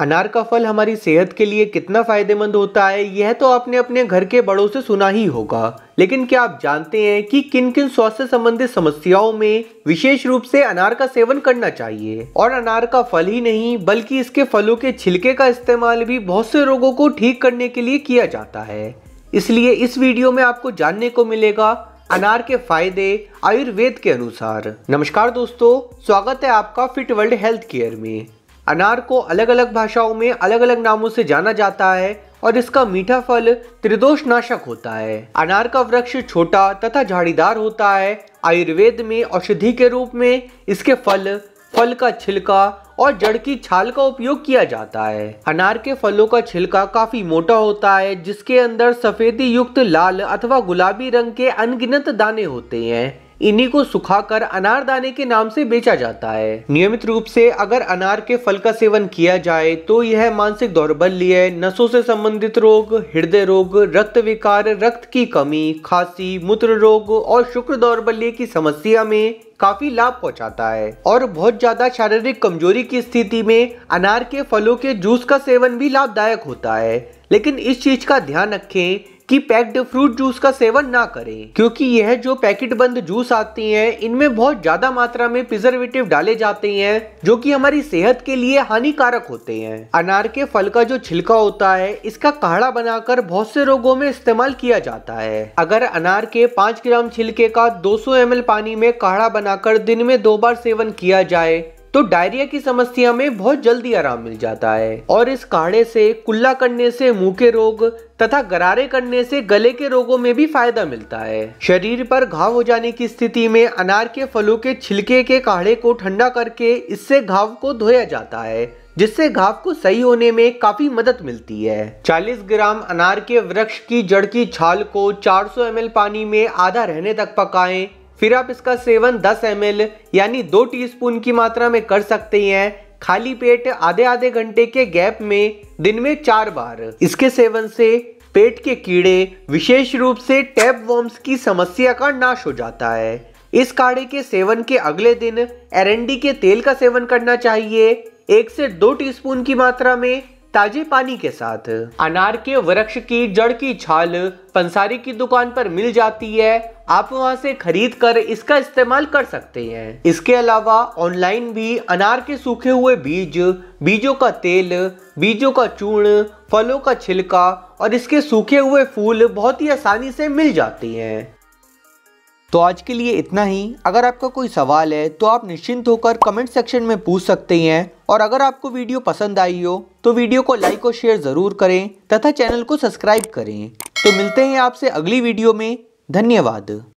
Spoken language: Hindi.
अनार का फल हमारी सेहत के लिए कितना फ़ायदेमंद होता है यह तो आपने अपने घर के बड़ों से सुना ही होगा लेकिन क्या आप जानते हैं कि किन किन स्वास्थ्य संबंधित समस्याओं में विशेष रूप से अनार का सेवन करना चाहिए और अनार का फल ही नहीं बल्कि इसके फलों के छिलके का इस्तेमाल भी बहुत से रोगों को ठीक करने के लिए किया जाता है इसलिए इस वीडियो में आपको जानने को मिलेगा अनार के फायदे आयुर्वेद के अनुसार नमस्कार दोस्तों स्वागत है आपका फिट वर्ल्ड हेल्थ केयर में अनार को अलग अलग भाषाओं में अलग अलग नामों से जाना जाता है और इसका मीठा फल त्रिदोष नाशक होता है अनार का वृक्ष छोटा तथा झाड़ीदार होता है आयुर्वेद में औषधि के रूप में इसके फल फल का छिलका और जड़ की छाल का उपयोग किया जाता है अनार के फलों का छिलका काफी मोटा होता है जिसके अंदर सफेदी युक्त लाल अथवा गुलाबी रंग के अनगिनत दाने होते हैं इन्हीं को सुखाकर अनारदाने के नाम से बेचा जाता है नियमित रूप से अगर अनार के फल का सेवन किया जाए तो यह मानसिक दौर्बल्य नसों से संबंधित रोग हृदय रोग रक्त विकार रक्त की कमी खांसी मूत्र रोग और शुक्र दौर्बल्य की समस्या में काफी लाभ पहुंचाता है और बहुत ज्यादा शारीरिक कमजोरी की स्थिति में अनार के फलों के जूस का सेवन भी लाभदायक होता है लेकिन इस चीज का ध्यान रखें कि पैक्ड फ्रूट जूस का सेवन ना करें क्योंकि यह जो पैकेट बंद जूस आती हैं इनमें बहुत ज्यादा मात्रा में प्रिजर्वेटिव डाले जाते हैं जो कि हमारी सेहत के लिए हानिकारक होते हैं अनार के फल का जो छिलका होता है इसका काढ़ा बनाकर बहुत से रोगों में इस्तेमाल किया जाता है अगर अनार के पाँच ग्राम छिलके का दो सौ पानी में काढ़ा बनाकर दिन में दो बार सेवन किया जाए तो डायरिया की समस्या में बहुत जल्दी आराम मिल जाता है और इस काढ़े से कुल्ला करने से मुंह के रोग तथा गरारे करने से गले के रोगों में भी फायदा मिलता है शरीर पर घाव हो जाने की स्थिति में अनार के फलों के छिलके के काढ़े को ठंडा करके इससे घाव को धोया जाता है जिससे घाव को सही होने में काफी मदद मिलती है 40 ग्राम अनार के वृक्ष की जड़ की छाल को 400 ml पानी में आधा रहने तक पकाएं फिर आप इसका सेवन 10 एम यानी दो टीस्पून की मात्रा में कर सकते हैं खाली पेट आधे आधे घंटे के गैप में दिन में चार बार इसके सेवन से पेट के कीड़े विशेष रूप से टैप वॉम्स की समस्या का नाश हो जाता है इस काढ़े के सेवन के अगले दिन एरेंडी के तेल का सेवन करना चाहिए एक से दो टीस्पून की मात्रा में ताजे पानी के साथ अनार के वृक्ष की जड़ की छाल पंसारी की दुकान पर मिल जाती है आप वहां से खरीद कर इसका इस्तेमाल कर सकते हैं इसके अलावा ऑनलाइन भी अनार के सूखे हुए बीज बीजों का तेल बीजों का चूर्ण फलों का छिलका और इसके सूखे हुए फूल बहुत ही आसानी से मिल जाते हैं तो आज के लिए इतना ही अगर आपका कोई सवाल है तो आप निश्चिंत होकर कमेंट सेक्शन में पूछ सकते हैं और अगर आपको वीडियो पसंद आई हो तो वीडियो को लाइक और शेयर ज़रूर करें तथा चैनल को सब्सक्राइब करें तो मिलते हैं आपसे अगली वीडियो में धन्यवाद